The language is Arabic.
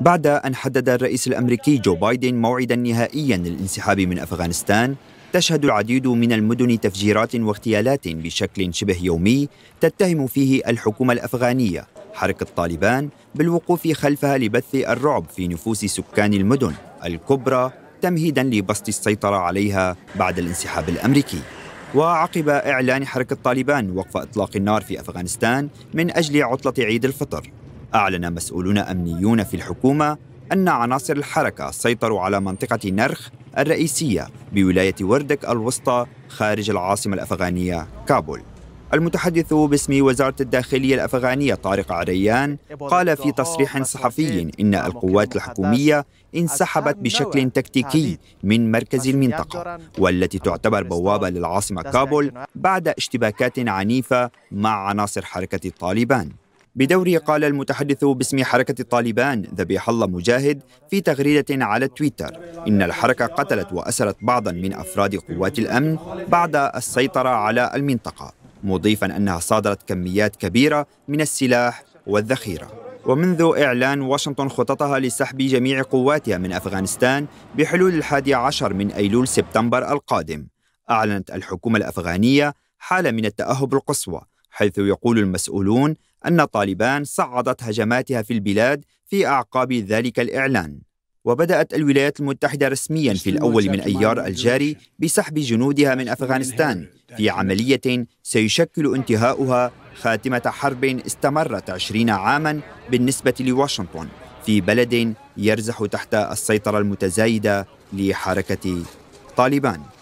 بعد أن حدد الرئيس الأمريكي جو بايدن موعدا نهائيا للانسحاب من أفغانستان تشهد العديد من المدن تفجيرات واغتيالات بشكل شبه يومي تتهم فيه الحكومة الأفغانية حركة طالبان بالوقوف خلفها لبث الرعب في نفوس سكان المدن الكبرى تمهيدا لبسط السيطرة عليها بعد الانسحاب الأمريكي وعقب إعلان حركة طالبان وقف إطلاق النار في أفغانستان من أجل عطلة عيد الفطر أعلن مسؤولون أمنيون في الحكومة أن عناصر الحركة سيطروا على منطقة نرخ الرئيسية بولاية وردك الوسطى خارج العاصمة الأفغانية كابول المتحدث باسم وزارة الداخلية الأفغانية طارق عريان قال في تصريح صحفي إن القوات الحكومية انسحبت بشكل تكتيكي من مركز المنطقة والتي تعتبر بوابة للعاصمة كابول بعد اشتباكات عنيفة مع عناصر حركة الطالبان بدوره قال المتحدث باسم حركة طالبان ذبيح الله مجاهد في تغريدة على تويتر إن الحركة قتلت وأسرت بعضا من أفراد قوات الأمن بعد السيطرة على المنطقة مضيفا أنها صادرت كميات كبيرة من السلاح والذخيرة ومنذ إعلان واشنطن خططها لسحب جميع قواتها من أفغانستان بحلول الحادي عشر من أيلول سبتمبر القادم أعلنت الحكومة الأفغانية حالة من التأهب القصوى حيث يقول المسؤولون أن طالبان صعدت هجماتها في البلاد في أعقاب ذلك الإعلان وبدأت الولايات المتحدة رسميا في الأول من أيار الجاري بسحب جنودها من أفغانستان في عملية سيشكل انتهاؤها خاتمة حرب استمرت عشرين عاما بالنسبة لواشنطن في بلد يرزح تحت السيطرة المتزايدة لحركة طالبان